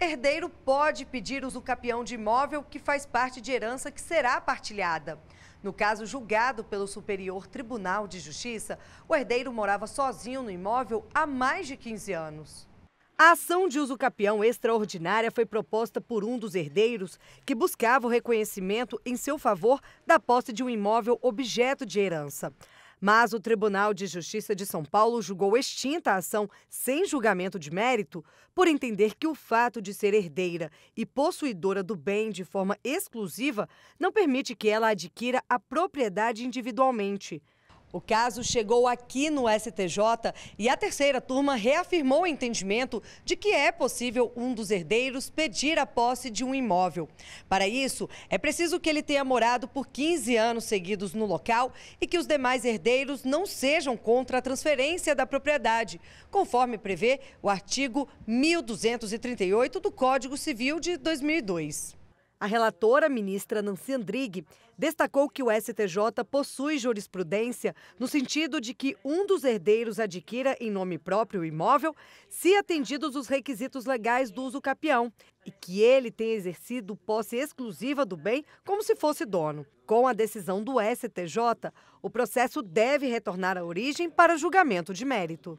Herdeiro pode pedir uso capião de imóvel que faz parte de herança que será partilhada. No caso julgado pelo Superior Tribunal de Justiça, o herdeiro morava sozinho no imóvel há mais de 15 anos. A ação de uso capião extraordinária foi proposta por um dos herdeiros que buscava o reconhecimento em seu favor da posse de um imóvel objeto de herança. Mas o Tribunal de Justiça de São Paulo julgou extinta a ação sem julgamento de mérito por entender que o fato de ser herdeira e possuidora do bem de forma exclusiva não permite que ela adquira a propriedade individualmente. O caso chegou aqui no STJ e a terceira turma reafirmou o entendimento de que é possível um dos herdeiros pedir a posse de um imóvel. Para isso, é preciso que ele tenha morado por 15 anos seguidos no local e que os demais herdeiros não sejam contra a transferência da propriedade, conforme prevê o artigo 1238 do Código Civil de 2002. A relatora, ministra Nancy Andrighi, destacou que o STJ possui jurisprudência no sentido de que um dos herdeiros adquira em nome próprio o imóvel se atendidos os requisitos legais do uso capião e que ele tenha exercido posse exclusiva do bem como se fosse dono. Com a decisão do STJ, o processo deve retornar à origem para julgamento de mérito.